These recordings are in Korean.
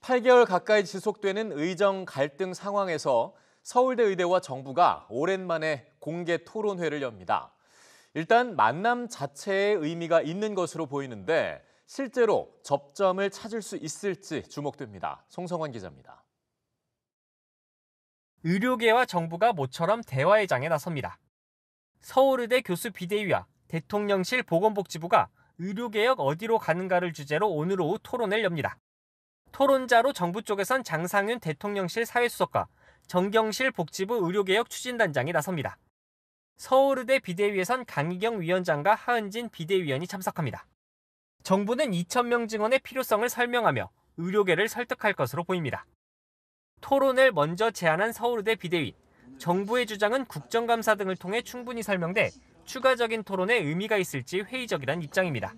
8개월 가까이 지속되는 의정 갈등 상황에서 서울대 의대와 정부가 오랜만에 공개 토론회를 엽니다. 일단 만남 자체의 의미가 있는 것으로 보이는데 실제로 접점을 찾을 수 있을지 주목됩니다. 송성환 기자입니다. 의료계와 정부가 모처럼 대화의 장에 나섭니다. 서울의대 교수 비대위와 대통령실 보건복지부가 의료개혁 어디로 가는가를 주제로 오늘 오후 토론을 엽니다. 토론자로 정부 쪽에선 장상윤 대통령실 사회수석과 정경실 복지부 의료개혁 추진단장이 나섭니다. 서울의대 비대위에선 강희경 위원장과 하은진 비대위원이 참석합니다. 정부는 2천명 증원의 필요성을 설명하며 의료계를 설득할 것으로 보입니다. 토론을 먼저 제안한 서울의대 비대위. 정부의 주장은 국정감사 등을 통해 충분히 설명돼 추가적인 토론에 의미가 있을지 회의적이란 입장입니다.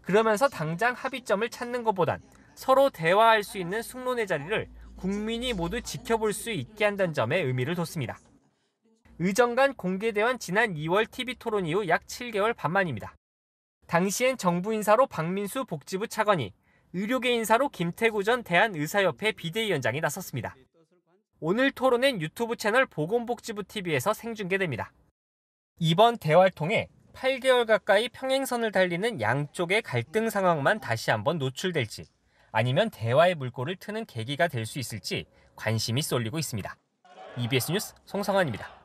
그러면서 당장 합의점을 찾는 것보단 서로 대화할 수 있는 숙론의 자리를 국민이 모두 지켜볼 수 있게 한다는 점에 의미를 뒀습니다. 의정 간 공개대원 지난 2월 TV 토론 이후 약 7개월 반 만입니다. 당시엔 정부 인사로 박민수 복지부 차관이 의료계 인사로 김태구 전 대한의사협회 비대위원장이 나섰습니다. 오늘 토론은 유튜브 채널 보건복지부TV에서 생중계됩니다. 이번 대화를 통해 8개월 가까이 평행선을 달리는 양쪽의 갈등 상황만 다시 한번 노출될지 아니면 대화의 물꼬를 트는 계기가 될 수 있을지 관심이 쏠리고 있습니다. EBS 뉴스 송성환입니다.